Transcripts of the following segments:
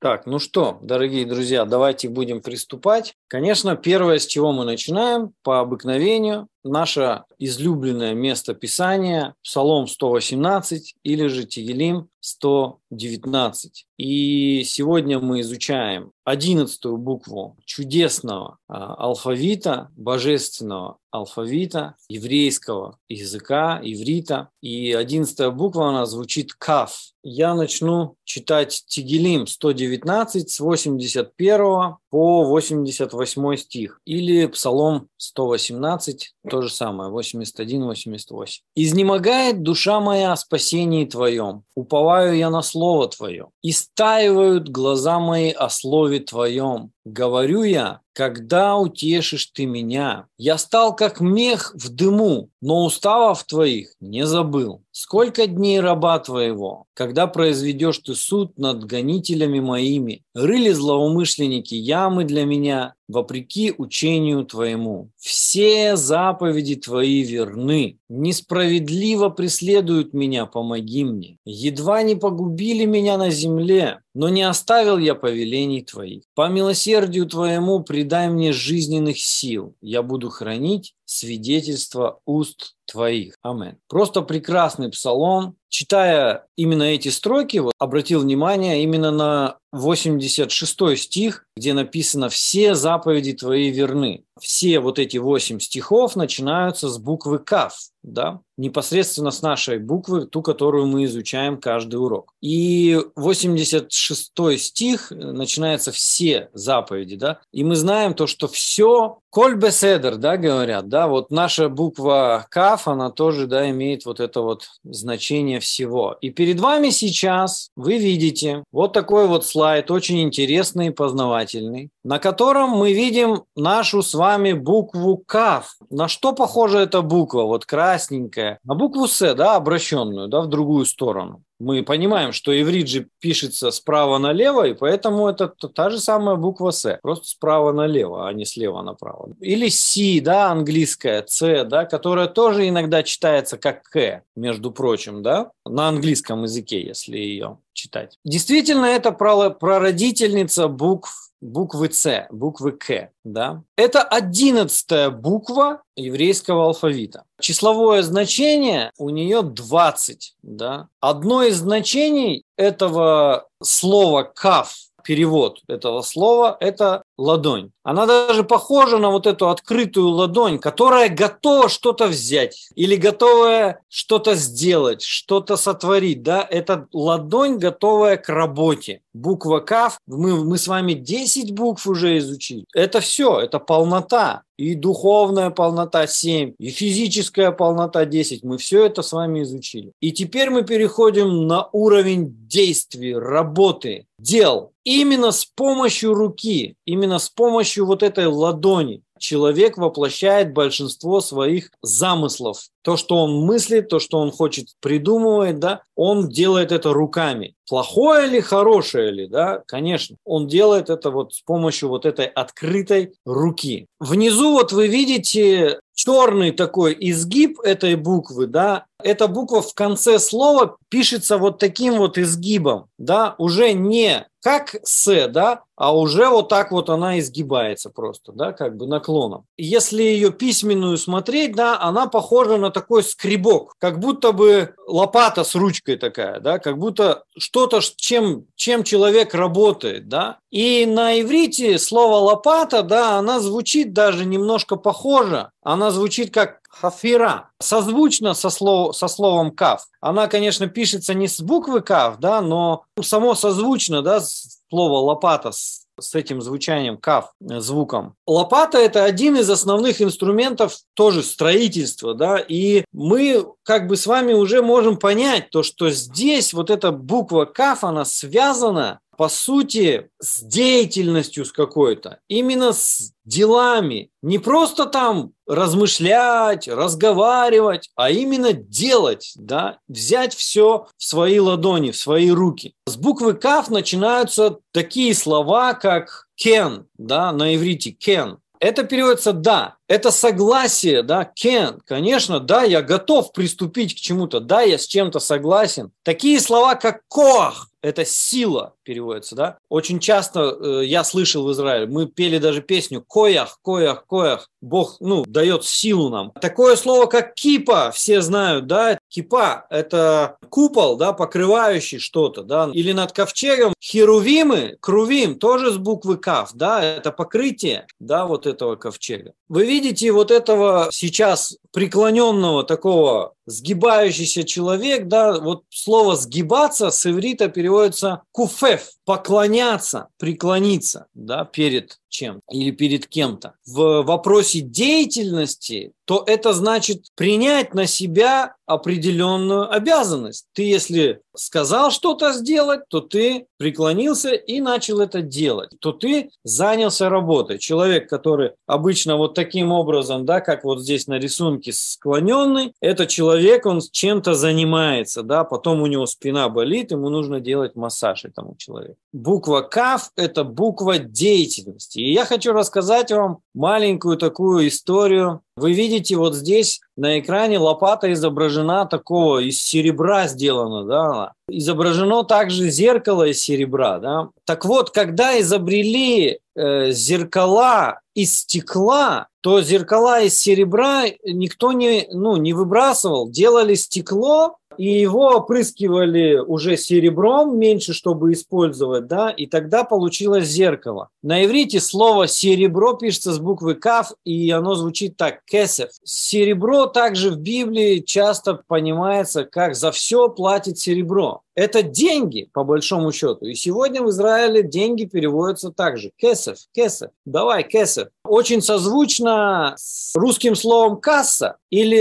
Так, ну что, дорогие друзья, давайте будем приступать. Конечно, первое, с чего мы начинаем, по обыкновению, наше излюбленное место Писания, Псалом 118 или же Тегелим 119. И сегодня мы изучаем одиннадцатую букву чудесного а, алфавита, божественного алфавита, еврейского языка, иврита. И одиннадцатая буква, она звучит «каф». Я начну читать Тигелим 119 с 81 по 88 стих или Псалом 118, то же самое, 81-88. «Изнемогает душа моя о спасении Твоем, уповаю я на Слово Твое, и стаивают глаза мои о Слове Твоем, Говорю я, когда утешишь ты меня? Я стал как мех в дыму, но уставов твоих не забыл. Сколько дней раба твоего, когда произведешь ты суд над гонителями моими? Рыли злоумышленники ямы для меня, вопреки учению твоему. Все заповеди твои верны. Несправедливо преследуют меня, помоги мне. Едва не погубили меня на земле, но не оставил я повелений твоих. По милосердию милосердию Твоему придай мне жизненных сил, я буду хранить свидетельство уст твоих. Амен. Просто прекрасный псалом. Читая именно эти строки, вот, обратил внимание именно на 86 стих, где написано «Все заповеди твои верны». Все вот эти восемь стихов начинаются с буквы «Кав», да? непосредственно с нашей буквы, ту, которую мы изучаем каждый урок. И 86 стих э, начинается «Все заповеди». Да? И мы знаем то, что все Коль беседер, да, говорят, да, вот наша буква каф, она тоже, да, имеет вот это вот значение всего. И перед вами сейчас вы видите вот такой вот слайд, очень интересный и познавательный, на котором мы видим нашу с вами букву каф. На что похожа эта буква, вот красненькая? На букву С, да, обращенную, да, в другую сторону мы понимаем, что иврит же пишется справа налево, и поэтому это та же самая буква С, просто справа налево, а не слева направо. Или С, да, английская, С, да, которая тоже иногда читается как К, между прочим, да, на английском языке, если ее читать. Действительно, это прародительница букв буквы С, буквы К. Да? Это одиннадцатая буква еврейского алфавита. Числовое значение у нее 20. Да? Одно из значений этого слова «каф» перевод этого слова – это ладонь. Она даже похожа на вот эту открытую ладонь, которая готова что-то взять или готовая что-то сделать, что-то сотворить. Да? Это ладонь, готовая к работе. Буква К, мы, мы с вами 10 букв уже изучили. Это все, это полнота и духовная полнота 7, и физическая полнота 10. Мы все это с вами изучили. И теперь мы переходим на уровень действий, работы, дел. Именно с помощью руки, именно с помощью вот этой ладони человек воплощает большинство своих замыслов. То, что он мыслит, то, что он хочет придумывать, да, он делает это руками. Плохое ли, хорошее ли, да, конечно. Он делает это вот с помощью вот этой открытой руки. Внизу вот вы видите черный такой изгиб этой буквы, да, эта буква в конце слова пишется вот таким вот изгибом, да, уже не как С, да, а уже вот так вот она изгибается просто, да, как бы наклоном. Если ее письменную смотреть, да, она похожа на такой скребок, как будто бы лопата с ручкой такая, да, как будто что-то, чем, чем человек работает, да. И на иврите слово лопата, да, она звучит даже немножко похоже, она звучит как Хафира созвучно со, слов, со словом каф. Она, конечно, пишется не с буквы каф, да, но само созвучно, да, слово лопата с, с этим звучанием каф, э, звуком. Лопата – это один из основных инструментов тоже строительства, да, и мы как бы с вами уже можем понять то, что здесь вот эта буква каф, она связана по сути, с деятельностью с какой-то, именно с делами. Не просто там размышлять, разговаривать, а именно делать, да, взять все в свои ладони, в свои руки. С буквы «каф» начинаются такие слова, как «кен», да, на иврите «кен». Это переводится «да», это согласие, да, can, конечно, да, я готов приступить к чему-то, да, я с чем-то согласен. Такие слова, как коах, это сила переводится, да. Очень часто э, я слышал в Израиле, мы пели даже песню коях, коях, коях, Бог, ну, дает силу нам. Такое слово, как кипа, все знают, да, кипа – это купол, да, покрывающий что-то, да, или над ковчегом херувимы, крувим, тоже с буквы кав, да, это покрытие, да, вот этого ковчега. Вы видите, видите вот этого сейчас преклоненного такого сгибающийся человек, да, вот слово сгибаться с иврита переводится куфеф, поклоняться, преклониться, да, перед чем или перед кем-то. В вопросе деятельности, то это значит принять на себя определенную обязанность. Ты, если сказал что-то сделать, то ты преклонился и начал это делать, то ты занялся работой. Человек, который обычно вот таким образом, да, как вот здесь на рисунке склоненный, это человек, человек, он чем-то занимается, да, потом у него спина болит, ему нужно делать массаж этому человеку. Буква КАФ – это буква деятельности. И я хочу рассказать вам маленькую такую историю. Вы видите вот здесь на экране лопата изображена такого, из серебра сделана, да, изображено также зеркало из серебра, да. Так вот, когда изобрели э, зеркала из стекла, то зеркала из серебра никто не, ну, не выбрасывал. Делали стекло, и его опрыскивали уже серебром, меньше, чтобы использовать, да, и тогда получилось зеркало. На иврите слово серебро пишется с буквы кав, и оно звучит так, кесев. Серебро также в Библии часто понимается, как за все платит серебро. Это деньги, по большому счету. И сегодня в Израиле деньги переводятся также. Кесов, кесов, давай, кесов. Очень созвучно с русским словом касса или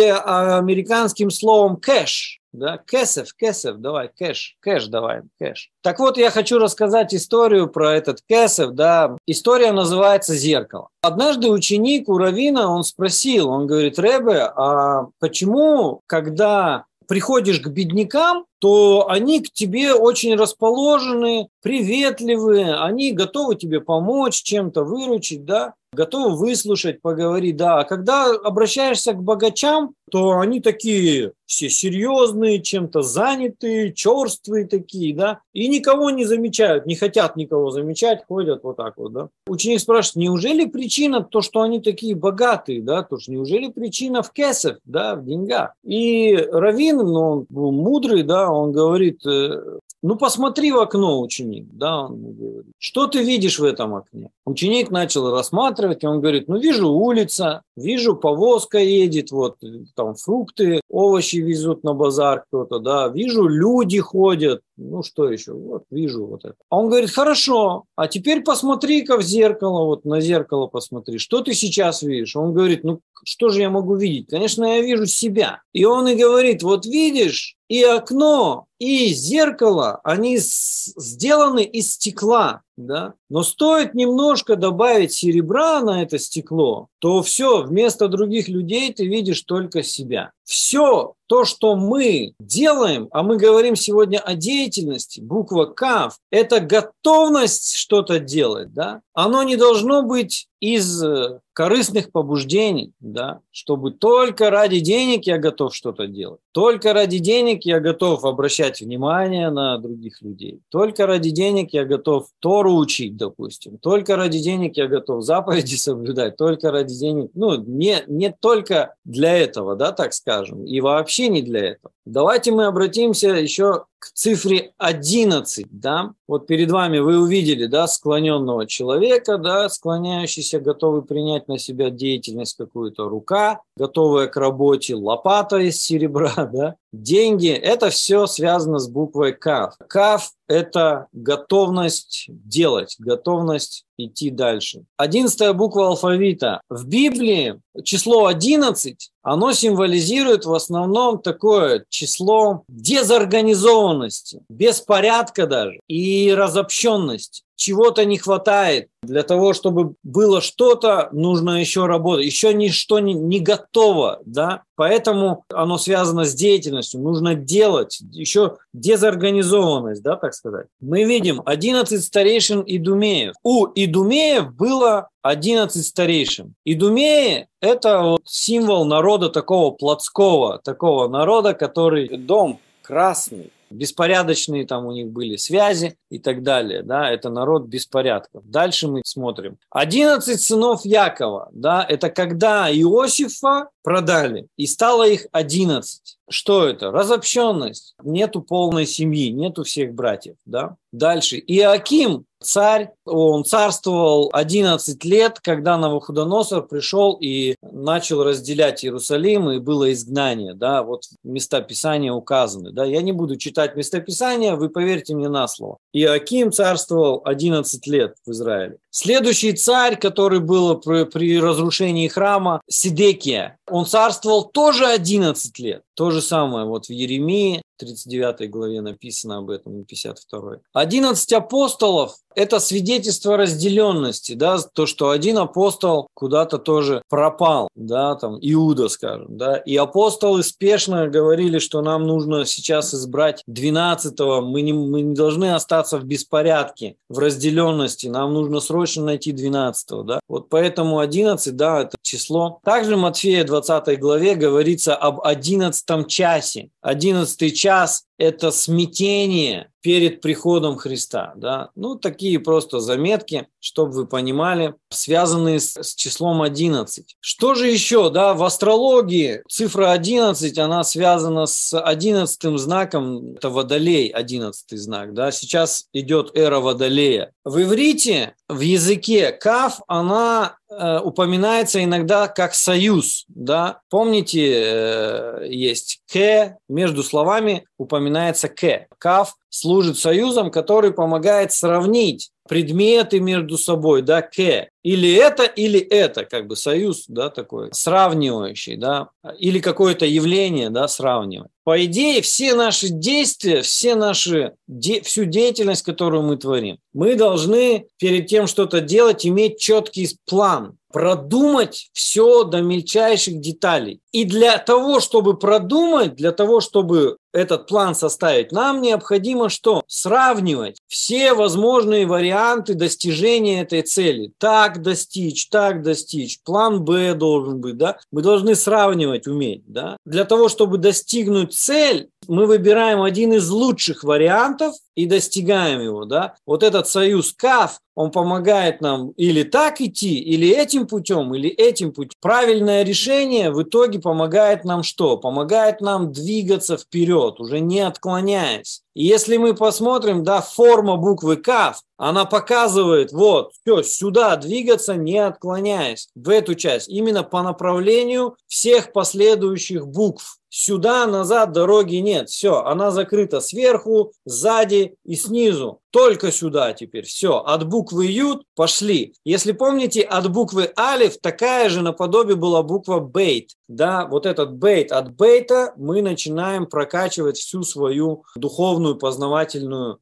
американским словом кэш. Да? Кэсов, кэсов, давай, кэш, кэш давай, кэш. Так вот, я хочу рассказать историю про этот кэсов, да. История называется «Зеркало». Однажды ученик у Равина, он спросил, он говорит, Ребе, а почему, когда приходишь к беднякам, то они к тебе очень расположены, приветливы, они готовы тебе помочь, чем-то выручить, да, готовы выслушать, поговорить, да. А когда обращаешься к богачам, то они такие, все серьезные, чем-то занятые, черствые такие, да, и никого не замечают, не хотят никого замечать, ходят вот так вот, да. Ученик спрашивает, неужели причина то, что они такие богатые, да, то что неужели причина в кесах, да, в деньгах? И Равин, ну, он был мудрый, да, он говорит, э, ну, посмотри в окно, ученик, да, он говорит, что ты видишь в этом окне? Ученик начал рассматривать, и он говорит, ну, вижу улица, вижу повозка едет, вот, там фрукты, овощи, вещи везут на базар кто-то, да, вижу, люди ходят, ну что еще, вот вижу вот это. А он говорит, хорошо, а теперь посмотри-ка в зеркало, вот на зеркало посмотри, что ты сейчас видишь? Он говорит, ну что же я могу видеть? Конечно, я вижу себя. И он и говорит, вот видишь, и окно, и зеркало, они сделаны из стекла, да? Но стоит немножко добавить серебра на это стекло, то все, вместо других людей ты видишь только себя. Все то, что мы делаем, а мы говорим сегодня о деятельности, буква К, это готовность что-то делать, да? Оно не должно быть из э, корыстных побуждений, да, чтобы только ради денег я готов что-то делать, только ради денег я готов обращать внимание на других людей, только ради денег я готов Тору учить, допустим, только ради денег я готов заповеди соблюдать, только ради денег, ну, не, не только для этого, да, так скажем, и вообще не для этого. Давайте мы обратимся еще к цифре 11, да, вот перед вами вы увидели, да, склоненного человека, да, склоняющийся, готовый принять на себя деятельность какую-то рука, готовая к работе лопата из серебра, да, деньги, это все связано с буквой КАФ. КАФ – это готовность делать, готовность идти дальше. Одиннадцатая буква алфавита. В Библии число 11, оно символизирует в основном такое число дезорганизованности, беспорядка даже и разобщенности чего-то не хватает. Для того, чтобы было что-то, нужно еще работать. Еще ничто не, не готово, да, поэтому оно связано с деятельностью. Нужно делать. Еще дезорганизованность, да, так сказать. Мы видим 11 старейшин Идумеев. У Идумеев было 11 старейшин. Идумеи – это вот символ народа такого плотского, такого народа, который дом красный, беспорядочные там у них были связи и так далее, да, это народ беспорядков. Дальше мы смотрим. Одиннадцать сынов Якова, да, это когда Иосифа продали, и стало их одиннадцать. Что это? Разобщенность. Нету полной семьи, нету всех братьев, да. Дальше. Иаким, царь, он царствовал 11 лет, когда Навуходоносор пришел и начал разделять Иерусалим, и было изгнание. Да, вот места Писания указаны. Да, я не буду читать места Писания, вы поверьте мне на слово. Иаким царствовал 11 лет в Израиле. Следующий царь, который был при, при разрушении храма, Сидекия, он царствовал тоже 11 лет. То же самое вот в Еремии, 39 главе написано об этом, 52. 11 апостолов – это свидетельство разделенности, да, то, что один апостол куда-то тоже пропал, да, там Иуда, скажем, да, и апостолы спешно говорили, что нам нужно сейчас избрать 12-го, мы не, мы не должны остаться в беспорядке, в разделенности, нам нужно срочно найти 12-го, да, вот поэтому 11, да, это число. Также в Матфея 20 главе говорится об 11 11 часе. 11 час это смятение перед приходом Христа. Да? Ну, такие просто заметки, чтобы вы понимали, связанные с, с числом 11. Что же еще? Да, в астрологии цифра 11, она связана с 11 знаком, это водолей, 11 знак. Да? Сейчас идет эра водолея. В иврите, в языке каф, она э, упоминается иногда как союз. Да? Помните, э, есть к, между словами упоминается упоминается К. КАФ служит союзом, который помогает сравнить предметы между собой, да, к. Или это, или это, как бы союз, да, такой, сравнивающий, да, или какое-то явление, да, сравнивать. По идее, все наши действия, все наши, де, всю деятельность, которую мы творим, мы должны перед тем что-то делать, иметь четкий план, продумать все до мельчайших деталей. И для того, чтобы продумать, для того, чтобы этот план составить, нам необходимо что? Сравнивать все возможные варианты варианты достижения этой цели. Так достичь, так достичь, план Б должен быть, да. Мы должны сравнивать уметь, да. Для того, чтобы достигнуть цель, мы выбираем один из лучших вариантов и достигаем его, да. Вот этот союз КАФ, он помогает нам или так идти, или этим путем, или этим путем. Правильное решение в итоге помогает нам что? Помогает нам двигаться вперед, уже не отклоняясь. И если мы посмотрим, да, форма буквы КАФ, она показывает, вот, все, сюда двигаться, не отклоняясь, в эту часть, именно по направлению всех последующих букв. Сюда назад дороги нет. Все, она закрыта сверху, сзади и снизу. Только сюда теперь. Все, от буквы Ют пошли. Если помните, от буквы Алиф такая же наподобие была буква Бейт. Да, вот этот Бейт. От Бейта мы начинаем прокачивать всю свою духовную познавательную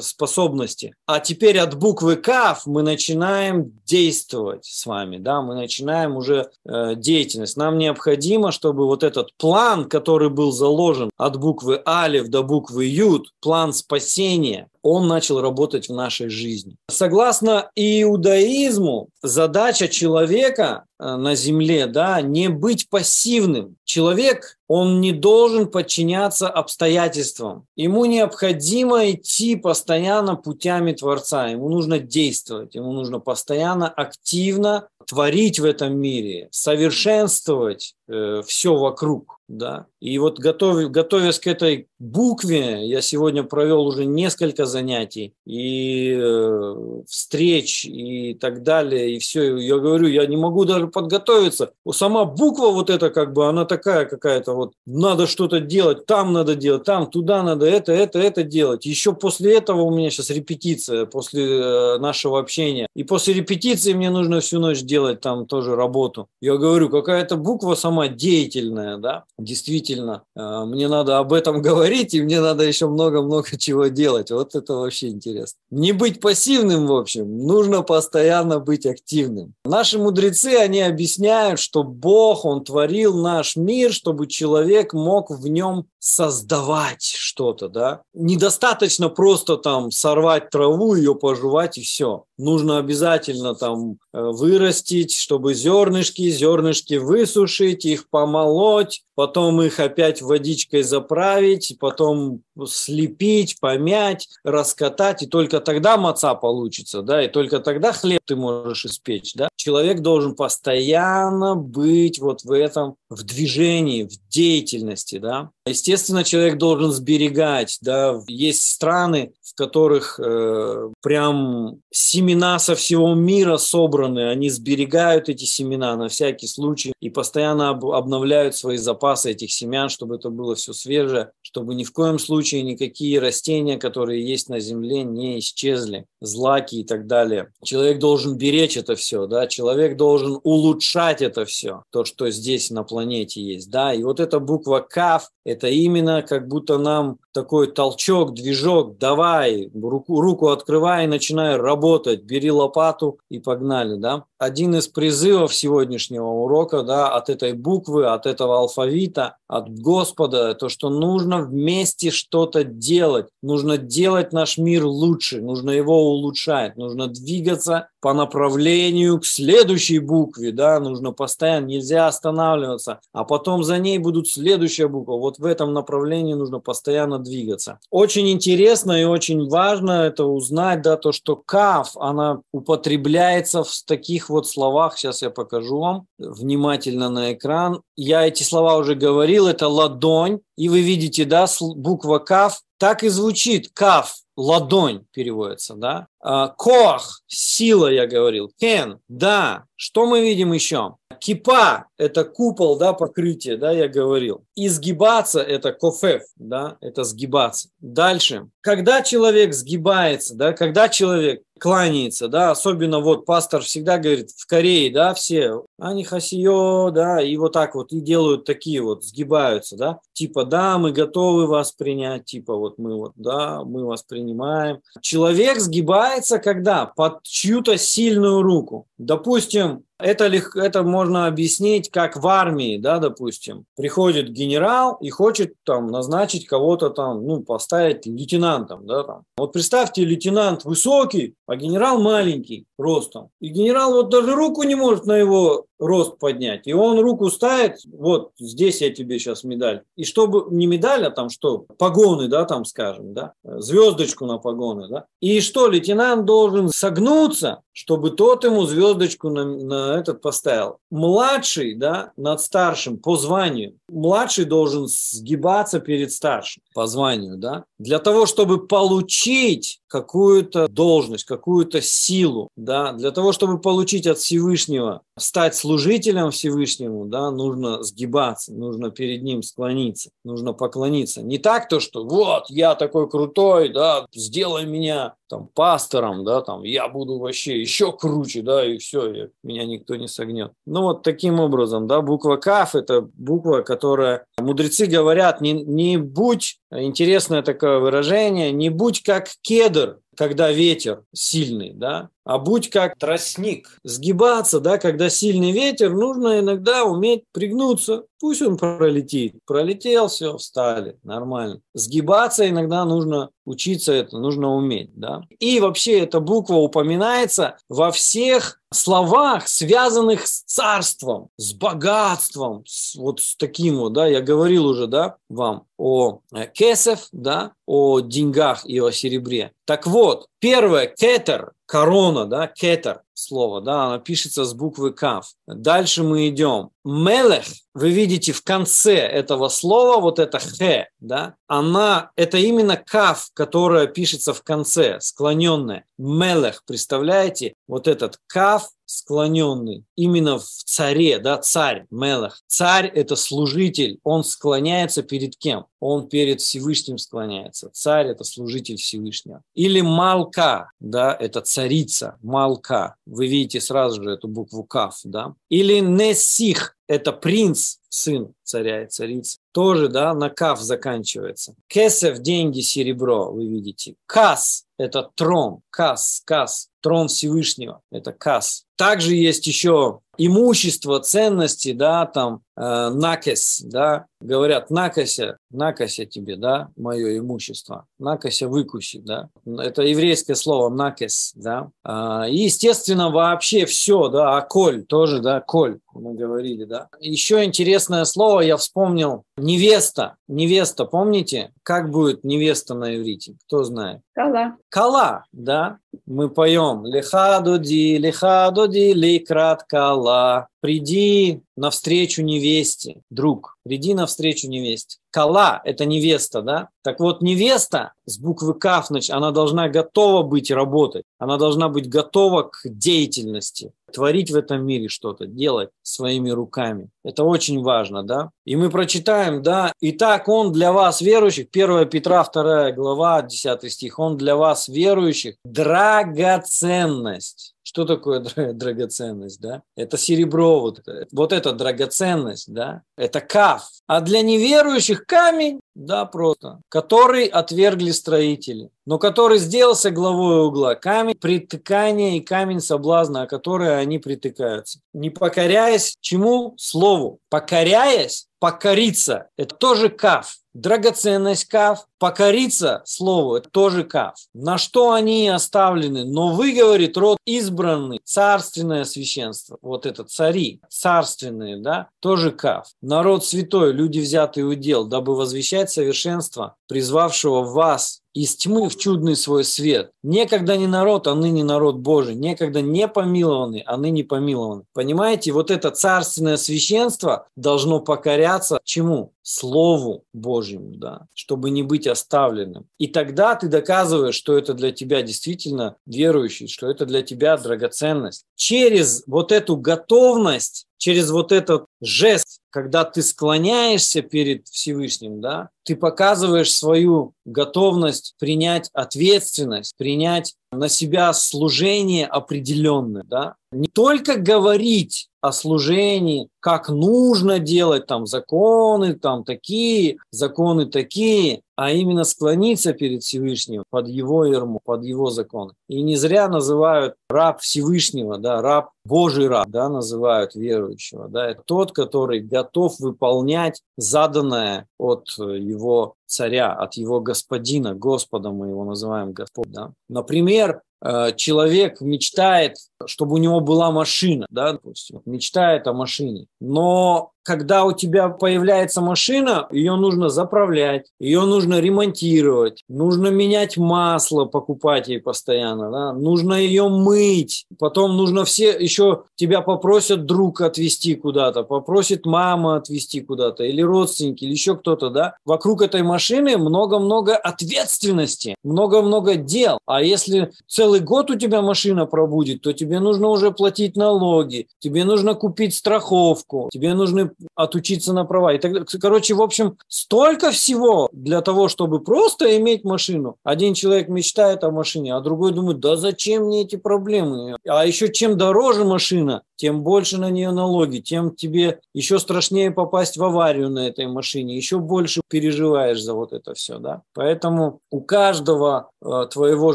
способности. А теперь от буквы КАФ мы начинаем действовать с вами, да, мы начинаем уже э, деятельность. Нам необходимо, чтобы вот этот план, который был заложен от буквы Алиф до буквы Юд, план спасения, он начал работать в нашей жизни. Согласно иудаизму, задача человека э, на земле, да, не быть пассивным. Человек, он не должен подчиняться обстоятельствам. Ему необходимо идти постоянно путями Творца. Ему нужно действовать, ему нужно постоянно активно творить в этом мире, совершенствовать э, все вокруг, да. И вот готов, готовясь к этой букве, я сегодня провел уже несколько занятий и э, встреч и так далее. И все, я говорю, я не могу даже подготовиться. Сама буква вот эта как бы, она такая какая-то вот, надо что-то делать, там надо делать, там, туда надо это, это, это делать. Еще после этого у меня сейчас репетиция, после э, нашего общения. И после репетиции мне нужно всю ночь делать там тоже работу. Я говорю, какая-то буква сама деятельная, да, действительно действительно, э, мне надо об этом говорить, и мне надо еще много-много чего делать. Вот это вообще интересно. Не быть пассивным, в общем, нужно постоянно быть активным. Наши мудрецы, они объясняют, что Бог, Он творил наш мир, чтобы человек мог в нем создавать что-то, да. Недостаточно просто там сорвать траву, ее пожевать и все. Нужно обязательно там э, вырастить, чтобы зернышки, зернышки высушить, их помолоть, потом их опять водичкой заправить, потом слепить, помять, раскатать, и только тогда маца получится, да, и только тогда хлеб ты можешь испечь, да. Человек должен постоянно быть вот в этом в движении, в деятельности, да. Естественно, человек должен сберегать, да. Есть страны, в которых э, прям семена со всего мира собраны, они сберегают эти семена на всякий случай и постоянно об, обновляют свои запасы этих семян, чтобы это было все свежее, чтобы ни в коем случае никакие растения, которые есть на земле, не исчезли, злаки и так далее. Человек должен беречь это все, да. Человек должен улучшать это все, то, что здесь на планете планете есть, да, и вот эта буква КАФ, это именно как будто нам такой толчок, движок, давай, руку, руку открывай, начинай работать, бери лопату и погнали, да. Один из призывов сегодняшнего урока, да, от этой буквы, от этого алфавита, от Господа, то, что нужно вместе что-то делать, нужно делать наш мир лучше, нужно его улучшать, нужно двигаться по направлению к следующей букве, да, нужно постоянно, нельзя останавливаться, а потом за ней будут следующая буква, вот в этом направлении нужно постоянно двигаться. Очень интересно и очень важно это узнать, да, то, что каф, она употребляется в таких вот словах, сейчас я покажу вам внимательно на экран. Я эти слова уже говорил, это ладонь, и вы видите, да, буква КАВ так и звучит КАВ ладонь переводится, да. А, Коах, сила, я говорил. Кен, да. Что мы видим еще? Кипа – это купол, да, покрытие, да, я говорил. Изгибаться – это КОФЕВ, да, это сгибаться. Дальше. Когда человек сгибается, да, когда человек кланяется, да, особенно вот пастор всегда говорит, в Корее, да, все, они хасио, да, и вот так вот, и делают такие вот, сгибаются, да, типа, да, мы готовы вас принять, типа, вот мы вот, да, мы вас принимаем. Человек сгибается, когда? Под чью-то сильную руку. Допустим, это, легко, это можно объяснить, как в армии, да, допустим. Приходит генерал и хочет там назначить кого-то там, ну, поставить лейтенантом, да, там. Вот представьте, лейтенант высокий, а генерал маленький ростом. И генерал вот даже руку не может на его рост поднять. И он руку ставит, вот здесь я тебе сейчас медаль. И чтобы, не медаль, а там что, погоны, да, там скажем, да, звездочку на погоны, да. И что, лейтенант должен согнуться, чтобы тот ему звездочку на, на этот поставил. Младший, да, над старшим по званию. Младший должен сгибаться перед старшим по званию, да. Для того, чтобы получить какую-то должность, какую-то силу, да, для того, чтобы получить от Всевышнего, стать служителем Всевышнему, да, нужно сгибаться, нужно перед ним склониться, нужно поклониться. Не так то, что вот, я такой крутой, да, сделай меня там пастором, да, там я буду вообще еще круче, да, и все, и меня никто не согнет. Ну вот таким образом, да, буква Каф – это буква, которая мудрецы говорят, не, не будь, интересное такое выражение, не будь как кедр, Hayırdır? когда ветер сильный, да, а будь как тростник. Сгибаться, да, когда сильный ветер, нужно иногда уметь пригнуться. Пусть он пролетит. Пролетел, все, встали, нормально. Сгибаться иногда нужно учиться это, нужно уметь, да. И вообще эта буква упоминается во всех словах, связанных с царством, с богатством, с, вот с таким вот, да, я говорил уже, да, вам о э, кесев, да, о деньгах и о серебре. Так вот, вот, первое, кетер, корона, да, кетер слово, да, оно пишется с буквы кав. Дальше мы идем. Мелех, вы видите в конце этого слова вот это хэ, да, она, это именно кав, которая пишется в конце, склоненная. Мелех, представляете, вот этот кав склоненный, именно в царе, да, царь, мелех. Царь – это служитель, он склоняется перед кем? Он перед Всевышним склоняется. Царь – это служитель Всевышнего. Или малка, да, это царица, малка вы видите сразу же эту букву каф, да? Или несих – это принц, сын царя и царицы тоже, да, на каф заканчивается. Кесев – деньги, серебро, вы видите. Кас – это трон, кас, кас, трон Всевышнего, это кас. Также есть еще имущество, ценности, да, там, э, накес, да, говорят, накося, накося тебе, да, мое имущество, накося выкуси, да, это еврейское слово накес, да, э, и, естественно, вообще все, да, а коль тоже, да, коль, мы говорили, да. Еще интересное слово я вспомнил. Невеста. Невеста, помните? Как будет невеста на иврите? Кто знает? Кала. Кала, да. Мы поем. дуди, Лехадуди, лехадуди, лейкрат кала. Приди навстречу невесте, друг. Приди навстречу невесте. Кала – это невеста, да? Так вот, невеста с буквы Кафнач, она должна готова быть работать. Она должна быть готова к деятельности творить в этом мире что-то, делать своими руками. Это очень важно, да? И мы прочитаем, да, «Итак, Он для вас, верующих», 1 Петра, 2 глава, 10 стих, «Он для вас, верующих, драгоценность». Что такое драгоценность, да? Это серебро вот это. Вот это драгоценность, да? Это каф. А для неверующих камень, да, просто, который отвергли строители, но который сделался главой угла. Камень притыкания и камень соблазна, о которой они притыкаются. Не покоряясь чему? Слову. Покоряясь, покориться. Это тоже каф. Драгоценность кав, покориться слову тоже кав. На что они оставлены? Но вы, говорит, род избранный, царственное священство. Вот это цари, царственные, да, тоже кав. Народ святой, люди взятые у дел, дабы возвещать совершенство, призвавшего вас из тьмы в чудный свой свет. Некогда не народ, а ныне народ Божий. Некогда не помилованный, а ныне помилованный. Понимаете, вот это царственное священство должно покоряться чему? Слову Божьему. Божьему, да, чтобы не быть оставленным. И тогда ты доказываешь, что это для тебя действительно верующий, что это для тебя драгоценность. Через вот эту готовность через вот этот жест, когда ты склоняешься перед Всевышним, да, ты показываешь свою готовность принять ответственность, принять на себя служение определенное, да, не только говорить о служении, как нужно делать, там законы там такие, законы такие, а именно склониться перед Всевышним под его ерму, под его закон И не зря называют раб Всевышнего, да, раб Божий раб, да, называют верующего, да, это тот, который готов выполнять заданное от его царя, от его господина, Господа мы его называем Господь, да. Например, э, человек мечтает чтобы у него была машина, да, допустим, мечтает о машине. Но когда у тебя появляется машина, ее нужно заправлять, ее нужно ремонтировать, нужно менять масло, покупать ей постоянно, да? нужно ее мыть, потом нужно все, еще тебя попросят друг отвезти куда-то, попросит мама отвезти куда-то, или родственники, или еще кто-то, да. Вокруг этой машины много-много ответственности, много-много дел. А если целый год у тебя машина пробудет, то тебе тебе нужно уже платить налоги, тебе нужно купить страховку, тебе нужно отучиться на права. И так, далее. короче, в общем, столько всего для того, чтобы просто иметь машину. Один человек мечтает о машине, а другой думает, да зачем мне эти проблемы? А еще чем дороже машина, тем больше на нее налоги, тем тебе еще страшнее попасть в аварию на этой машине, еще больше переживаешь за вот это все, да. Поэтому у каждого э, твоего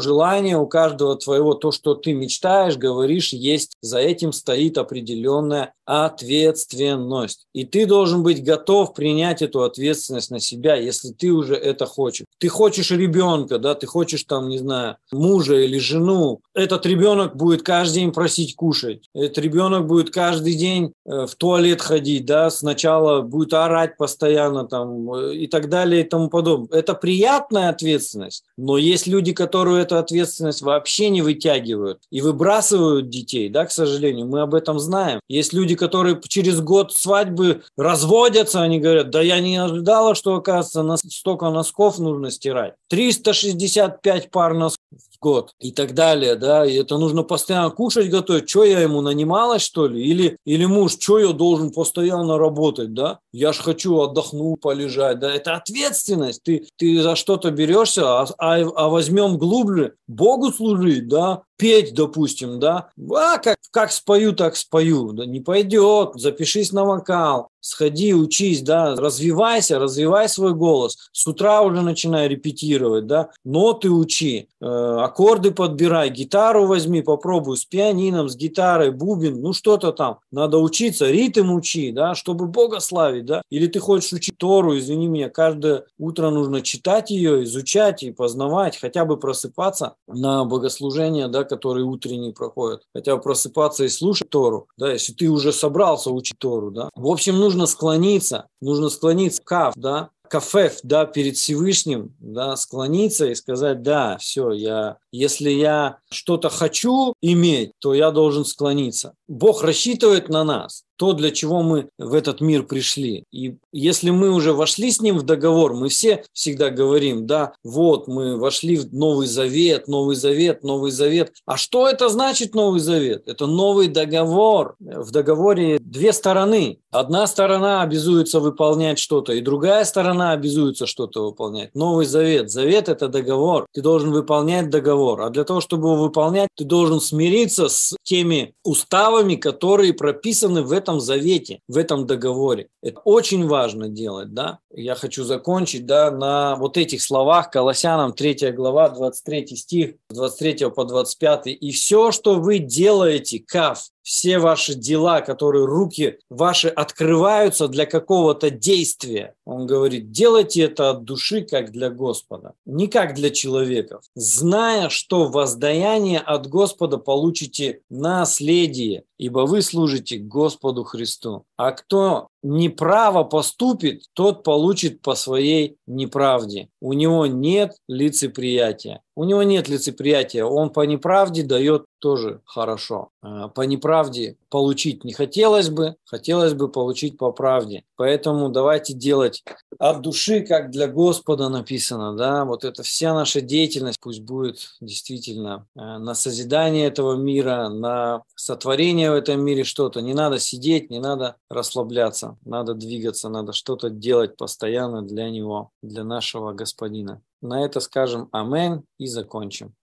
желания, у каждого твоего то, что ты мечтаешь, говоришь, говоришь, есть, за этим стоит определенная ответственность. И ты должен быть готов принять эту ответственность на себя, если ты уже это хочешь. Ты хочешь ребенка, да, ты хочешь там, не знаю, мужа или жену. Этот ребенок будет каждый день просить кушать. Этот ребенок будет каждый день э, в туалет ходить, да, сначала будет орать постоянно там э, и так далее и тому подобное. Это приятная ответственность, но есть люди, которые эту ответственность вообще не вытягивают и выбрасывают насилуют детей, да, к сожалению, мы об этом знаем. Есть люди, которые через год свадьбы разводятся, они говорят, да я не ожидала, что, оказывается, нас столько носков нужно стирать. 365 пар носков в год и так далее, да, и это нужно постоянно кушать, готовить, что я ему нанималась, что ли, или, или муж, что я должен постоянно работать, да, я ж хочу отдохнуть, полежать, да, это ответственность, ты, ты за что-то берешься, а, а, а возьмем глубже, Богу служить, да, петь, допустим, да, а как, как спою, так спою, да не пойдет, запишись на вокал, сходи, учись, да, развивайся, развивай свой голос. С утра уже начинай репетировать, да, ноты учи, э, аккорды подбирай, гитару возьми, попробуй с пианином, с гитарой, бубен, ну что-то там. Надо учиться, ритм учи, да, чтобы Бога славить, да. Или ты хочешь учить Тору, извини меня, каждое утро нужно читать ее, изучать и познавать, хотя бы просыпаться на богослужение да, которые утренние проходят, хотя бы просыпаться и слушать Тору, да, если ты уже собрался учить Тору, да. В общем, ну, нужно склониться, нужно склониться, каф, да, кафеф, да, перед Всевышним, да, склониться и сказать, да, все, я, если я что-то хочу иметь, то я должен склониться. Бог рассчитывает на нас то, для чего мы в этот мир пришли. И если мы уже вошли с ним в договор, мы все всегда говорим, да, вот мы вошли в Новый Завет, Новый Завет, Новый Завет. А что это значит Новый Завет? Это новый договор. В договоре две стороны. Одна сторона обязуется выполнять что-то, и другая сторона обязуется что-то выполнять. Новый Завет. Завет – это договор. Ты должен выполнять договор. А для того, чтобы его выполнять, ты должен смириться с теми уставами, которые прописаны в этом этом завете, в этом договоре. Это очень важно делать, да. Я хочу закончить, да, на вот этих словах Колоссянам 3 глава, 23 стих, 23 по 25. «И все, что вы делаете, кав, все ваши дела, которые руки ваши открываются для какого-то действия. Он говорит, делайте это от души, как для Господа, не как для человеков, зная, что воздаяние от Господа получите наследие, ибо вы служите Господу Христу. А кто неправо поступит, тот получит по своей неправде. У него нет лицеприятия. У него нет лицеприятия. Он по неправде дает тоже хорошо. А, по неправде получить не хотелось бы, хотелось бы получить по правде. Поэтому давайте делать от души, как для Господа написано. Да? Вот это вся наша деятельность пусть будет действительно а, на созидание этого мира, на сотворение в этом мире что-то. Не надо сидеть, не надо расслабляться двигаться, надо двигаться, надо что-то делать постоянно для него, для нашего господина. На это скажем «Амен» и закончим.